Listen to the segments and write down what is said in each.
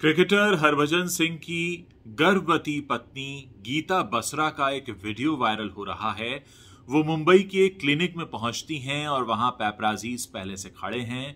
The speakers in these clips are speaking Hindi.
क्रिकेटर हरभजन सिंह की गर्भवती पत्नी गीता बसरा का एक वीडियो वायरल हो रहा है वो मुंबई के एक क्लिनिक में पहुंचती हैं और वहां पैपराजीज पहले से खड़े हैं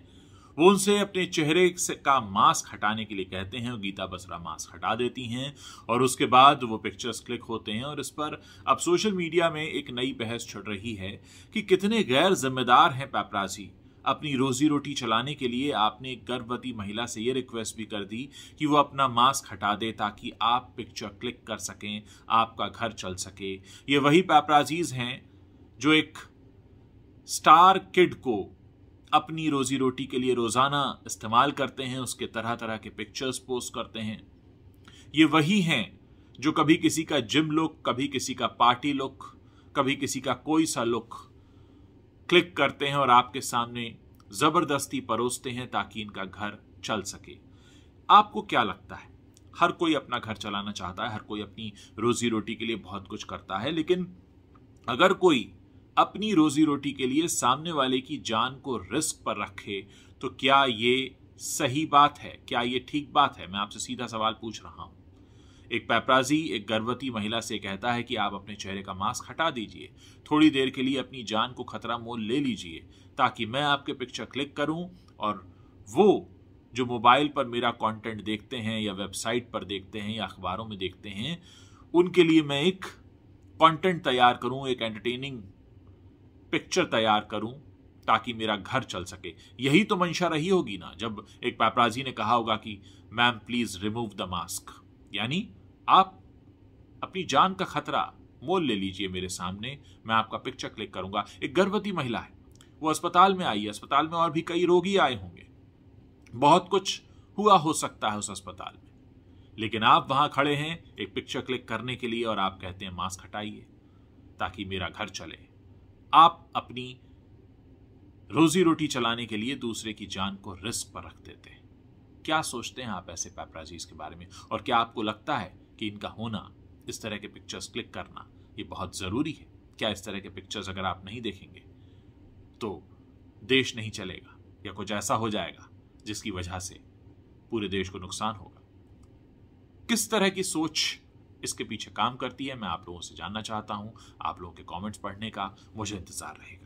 वो उनसे अपने चेहरे का मास्क हटाने के लिए कहते हैं और गीता बसरा मास्क हटा देती हैं और उसके बाद वो पिक्चर्स क्लिक होते हैं और इस पर अब सोशल मीडिया में एक नई बहस छिड़ रही है कि कितने गैर जिम्मेदार हैं पैपराजी अपनी रोज़ी रोटी चलाने के लिए आपने एक गर्भवती महिला से ये रिक्वेस्ट भी कर दी कि वो अपना मास्क हटा दे ताकि आप पिक्चर क्लिक कर सकें आपका घर चल सके ये वही पैपराजीज हैं जो एक स्टार किड को अपनी रोज़ी रोटी के लिए रोज़ाना इस्तेमाल करते हैं उसके तरह तरह के पिक्चर्स पोस्ट करते हैं ये वही हैं जो कभी किसी का जिम लुक कभी किसी का पार्टी लुक कभी किसी का कोई सा लुक क्लिक करते हैं और आपके सामने ज़बरदस्ती परोसते हैं ताकि इनका घर चल सके आपको क्या लगता है हर कोई अपना घर चलाना चाहता है हर कोई अपनी रोजी रोटी के लिए बहुत कुछ करता है लेकिन अगर कोई अपनी रोजी रोटी के लिए सामने वाले की जान को रिस्क पर रखे तो क्या ये सही बात है क्या ये ठीक बात है मैं आपसे सीधा सवाल पूछ रहा हूं एक पैपराजी एक गर्भवती महिला से कहता है कि आप अपने चेहरे का मास्क हटा दीजिए थोड़ी देर के लिए अपनी जान को खतरा मोल ले लीजिए ताकि मैं आपके पिक्चर क्लिक करूं और वो जो मोबाइल पर मेरा कंटेंट देखते हैं या वेबसाइट पर देखते हैं या अखबारों में देखते हैं उनके लिए मैं एक कंटेंट तैयार करूं एक एंटरटेनिंग पिक्चर तैयार करूं ताकि मेरा घर चल सके यही तो मंशा रही होगी ना जब एक पैपराजी ने कहा होगा कि ma'am please remove the mask यानी आप अपनी जान का खतरा मोल ले लीजिए मेरे सामने मैं आपका पिक्चर क्लिक करूंगा एक गर्भवती महिला है वो अस्पताल में आई है अस्पताल में और भी कई रोगी आए होंगे बहुत कुछ हुआ हो सकता है उस अस्पताल में लेकिन आप वहां खड़े हैं एक पिक्चर क्लिक करने के लिए और आप कहते हैं मास्क हटाइए ताकि मेरा घर चले आप अपनी रोजी रोटी चलाने के लिए दूसरे की जान को रिस्क पर रख देते हैं क्या सोचते हैं आप ऐसे पैपराजीज के बारे में और क्या आपको लगता है कि इनका होना इस तरह के पिक्चर्स क्लिक करना ये बहुत ज़रूरी है क्या इस तरह के पिक्चर्स अगर आप नहीं देखेंगे तो देश नहीं चलेगा या कुछ ऐसा हो जाएगा जिसकी वजह से पूरे देश को नुकसान होगा किस तरह की सोच इसके पीछे काम करती है मैं आप लोगों से जानना चाहता हूं आप लोगों के कमेंट्स पढ़ने का मुझे इंतजार रहेगा